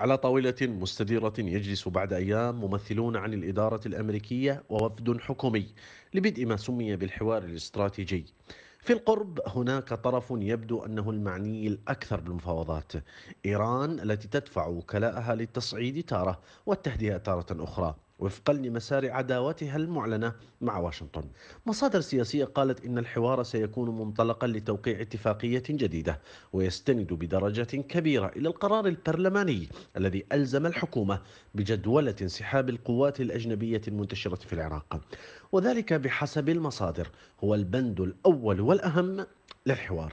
على طاولة مستديرة يجلس بعد أيام ممثلون عن الإدارة الأمريكية ووفد حكومي لبدء ما سمي بالحوار الاستراتيجي في القرب هناك طرف يبدو أنه المعني الأكثر بالمفاوضات إيران التي تدفع وكلاءها للتصعيد تارة والتهدئة تارة أخرى وفقا لمسار عداوتها المعلنة مع واشنطن مصادر سياسية قالت إن الحوار سيكون منطلقا لتوقيع اتفاقية جديدة ويستند بدرجة كبيرة إلى القرار البرلماني الذي ألزم الحكومة بجدولة انسحاب القوات الأجنبية المنتشرة في العراق وذلك بحسب المصادر هو البند الأول والأهم للحوار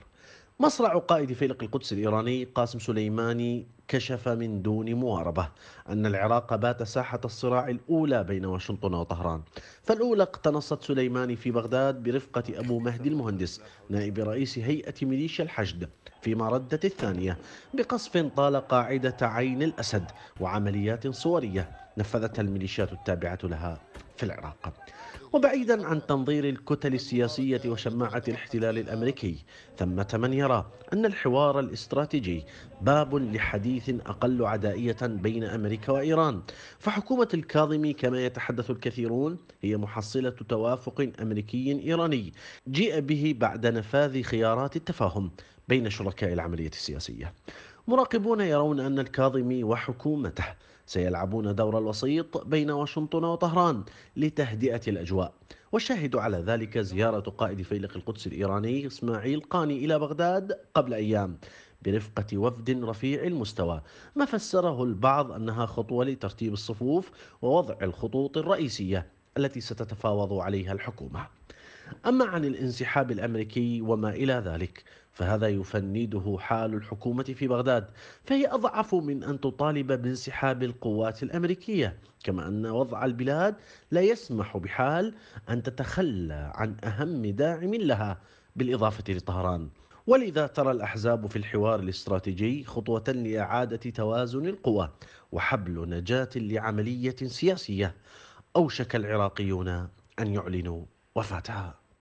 مصرع قائد فيلق القدس الإيراني قاسم سليماني كشف من دون مواربة أن العراق بات ساحة الصراع الأولى بين واشنطن وطهران فالأولى اقتنصت سليماني في بغداد برفقة أبو مهدي المهندس نائب رئيس هيئة ميليشيا الحشد فيما ردت الثانية بقصف طال قاعدة عين الأسد وعمليات صورية نفذتها الميليشيات التابعة لها في العراق وبعيدا عن تنظير الكتل السياسية وشماعة الاحتلال الأمريكي ثمة من يرى أن الحوار الاستراتيجي باب لحديث أقل عدائية بين أمريكا وإيران فحكومة الكاظمي كما يتحدث الكثيرون هي محصلة توافق أمريكي إيراني جيء به بعد نفاذ خيارات التفاهم بين شركاء العملية السياسية مراقبون يرون أن الكاظمي وحكومته سيلعبون دور الوسيط بين واشنطن وطهران لتهدئة الأجواء والشاهد على ذلك زيارة قائد فيلق القدس الإيراني إسماعيل قاني إلى بغداد قبل أيام برفقة وفد رفيع المستوى ما فسره البعض أنها خطوة لترتيب الصفوف ووضع الخطوط الرئيسية التي ستتفاوض عليها الحكومة أما عن الانسحاب الأمريكي وما إلى ذلك فهذا يفنده حال الحكومة في بغداد فهي أضعف من أن تطالب بانسحاب القوات الأمريكية كما أن وضع البلاد لا يسمح بحال أن تتخلى عن أهم داعم لها بالإضافة لطهران ولذا ترى الأحزاب في الحوار الاستراتيجي خطوة لإعادة توازن القوى وحبل نجاة لعملية سياسية أوشك العراقيون أن يعلنوا 我罚他。